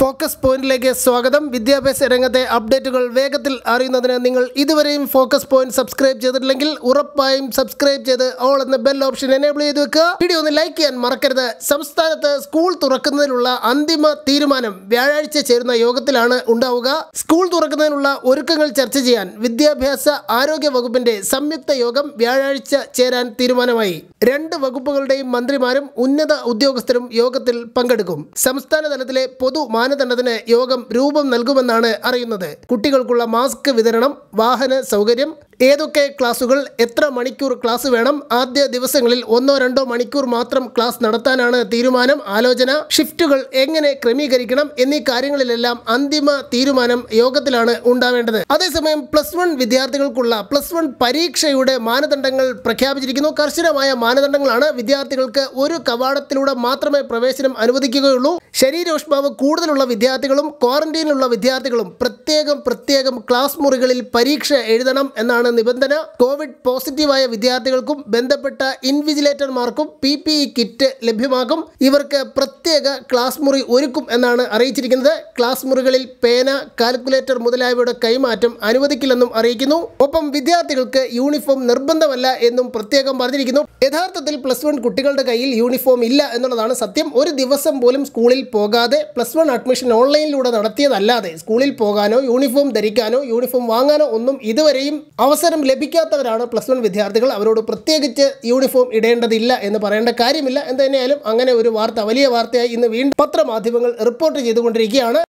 focus പോയിന്റിലേക്ക് സ്വാഗതം വിദ്യാഭ്യാസ രംഗത്തെ അപ്ഡേറ്റുകൾ വേഗത്തിൽ അറിയുന്നതിന് നിങ്ങൾ ഇതുവരെയും ഫോക്കസ് പോയിന്റ് സബ്സ്ക്രൈബ് ചെയ്തിട്ടില്ലെങ്കിൽ ഉറപ്പായും സബ്സ്ക്രൈബ് ചെയ്ത് ഓൾ എന്ന ബെൽ ഓപ്ഷൻ എനേബിൾ ചെയ്ത് വെക്കുക വീഡിയോ ഒന്ന് ലൈക്ക് ചെയ്യാൻ മറക്കരുത് സംസ്ഥാനത്ത് സ്കൂൾ തുറക്കുന്നതിനുള്ള അന്തിമ തീരുമാനം വ്യാഴാഴ്ച ചേരുന്ന യോഗത്തിലാണ് ഉണ്ടാവുക സ്കൂൾ തുറക്കുന്നതിനുള്ള ഒരുക്കങ്ങൾ ചർച്ച ചെയ്യാൻ വിദ്യാഭ്യാസ ആരോഗ്യ വകുപ്പിന്റെ സംയുക്ത യോഗം വ്യാഴാഴ്ച ചേരാൻ തീരുമാനമായി രണ്ട് വകുപ്പുകളുടെയും മന്ത്രിമാരും ഉന്നത ഉദ്യോഗസ്ഥരും യോഗത്തിൽ പങ്കെടുക്കും സംസ്ഥാന തലത്തിലെ പൊതു മാനദണ്ഡത്തിന് യോഗം രൂപം നൽകുമെന്നാണ് അറിയുന്നത് കുട്ടികൾക്കുള്ള മാസ്ക് വിതരണം വാഹന സൗകര്യം ഏതൊക്കെ ക്ലാസ്സുകൾ എത്ര മണിക്കൂർ ക്ലാസ് വേണം ആദ്യ ദിവസങ്ങളിൽ ഒന്നോ രണ്ടോ മണിക്കൂർ മാത്രം ക്ലാസ് നടത്താനാണ് തീരുമാനം ആലോചന ഷിഫ്റ്റുകൾ എങ്ങനെ ക്രമീകരിക്കണം എന്നീ കാര്യങ്ങളിലെല്ലാം അന്തിമ തീരുമാനം യോഗത്തിലാണ് ഉണ്ടാവേണ്ടത് അതേസമയം പ്ലസ് വൺ വിദ്യാർത്ഥികൾക്കുള്ള പ്ലസ് വൺ പരീക്ഷയുടെ മാനദണ്ഡങ്ങൾ പ്രഖ്യാപിച്ചിരിക്കുന്നു കർശനമായ മാനദണ്ഡങ്ങളാണ് വിദ്യാർത്ഥികൾക്ക് ഒരു കവാടത്തിലൂടെ മാത്രമേ പ്രവേശനം അനുവദിക്കുകയുള്ളൂ ശരീരോഷ്മാവ് കൂടുതലുള്ള വിദ്യാർത്ഥികളും ക്വാറന്റീനിലുള്ള വിദ്യാർത്ഥികളും പ്രത്യേകം പ്രത്യേകം ക്ലാസ് മുറികളിൽ പരീക്ഷ എഴുതണം എന്നാണ് എന്നാണ് നിബന്ധന കോവിഡ് പോസിറ്റീവായ വിദ്യാർത്ഥികൾക്കും ബന്ധപ്പെട്ട ഇൻവിജിലേറ്റർമാർക്കും പി പി ഇ കിറ്റ് ലഭ്യമാകും ഇവർക്ക് പ്രത്യേക ക്ലാസ് മുറി ഒരുക്കും എന്നാണ് അറിയിച്ചിരിക്കുന്നത് ക്ലാസ് മുറികളിൽ പേന കാൽക്കുലേറ്റർ മുതലായവയുടെ കൈമാറ്റം അനുവദിക്കില്ലെന്നും അറിയിക്കുന്നു ഒപ്പം വിദ്യാർത്ഥികൾക്ക് യൂണിഫോം നിർബന്ധമല്ല എന്നും പ്രത്യേകം പറഞ്ഞിരിക്കുന്നു യഥാർത്ഥത്തിൽ പ്ലസ് വൺ കുട്ടികളുടെ കയ്യിൽ യൂണിഫോം ഇല്ല എന്നുള്ളതാണ് സത്യം ഒരു ദിവസം പോലും സ്കൂളിൽ പോകാതെ പ്ലസ് വൺ അഡ്മിഷൻ ഓൺലൈനിലൂടെ നടത്തിയതല്ലാതെ സ്കൂളിൽ പോകാനോ യൂണിഫോം ധരിക്കാനോ യൂണിഫോം വാങ്ങാനോ ഒന്നും ഇതുവരെയും അവ അവസരം ലഭിക്കാത്തവരാണ് പ്ലസ് വൺ വിദ്യാർത്ഥികൾ അവരോട് പ്രത്യേകിച്ച് യൂണിഫോം ഇടേണ്ടതില്ല എന്ന് പറയേണ്ട കാര്യമില്ല എന്തായാലും അങ്ങനെ ഒരു വാർത്ത വലിയ വാർത്തയായി ഇന്ന് വീണ്ടും പത്രമാധ്യമങ്ങൾ റിപ്പോർട്ട് ചെയ്തുകൊണ്ടിരിക്കുകയാണ്